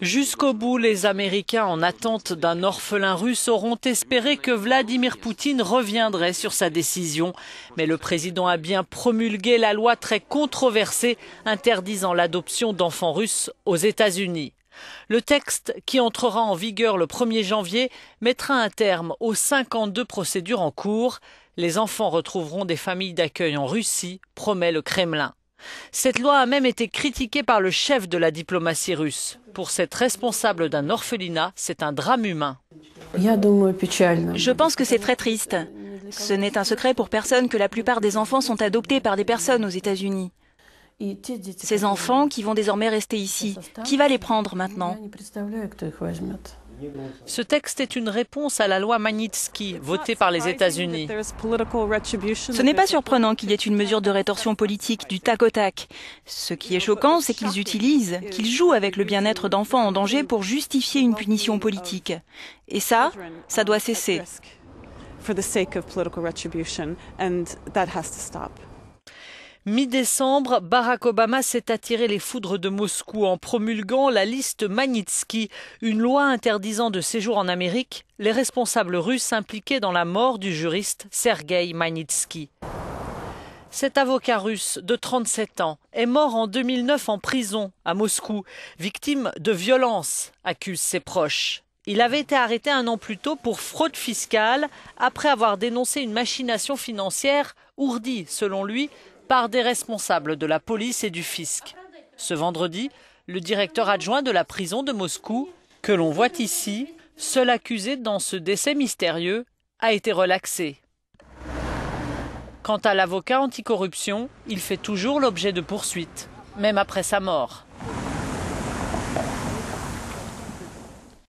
Jusqu'au bout, les Américains en attente d'un orphelin russe auront espéré que Vladimir Poutine reviendrait sur sa décision. Mais le président a bien promulgué la loi très controversée interdisant l'adoption d'enfants russes aux États-Unis. Le texte, qui entrera en vigueur le 1er janvier, mettra un terme aux 52 procédures en cours. Les enfants retrouveront des familles d'accueil en Russie, promet le Kremlin. Cette loi a même été critiquée par le chef de la diplomatie russe. Pour cette responsable d'un orphelinat, c'est un drame humain. Je pense que c'est très triste. Ce n'est un secret pour personne que la plupart des enfants sont adoptés par des personnes aux États-Unis. Ces enfants qui vont désormais rester ici, qui va les prendre maintenant ce texte est une réponse à la loi Magnitsky, votée par les États-Unis. Ce n'est pas surprenant qu'il y ait une mesure de rétorsion politique du tac au tac. Ce qui est choquant, c'est qu'ils utilisent, qu'ils jouent avec le bien-être d'enfants en danger pour justifier une punition politique. Et ça, ça doit cesser. Mi-décembre, Barack Obama s'est attiré les foudres de Moscou en promulguant la liste Magnitsky, une loi interdisant de séjour en Amérique les responsables russes impliqués dans la mort du juriste Sergei Magnitsky. Cet avocat russe de 37 ans est mort en 2009 en prison à Moscou, victime de violences, accusent ses proches. Il avait été arrêté un an plus tôt pour fraude fiscale après avoir dénoncé une machination financière ourdie, selon lui, par des responsables de la police et du fisc. Ce vendredi, le directeur adjoint de la prison de Moscou, que l'on voit ici, seul accusé dans ce décès mystérieux, a été relaxé. Quant à l'avocat anticorruption, il fait toujours l'objet de poursuites, même après sa mort.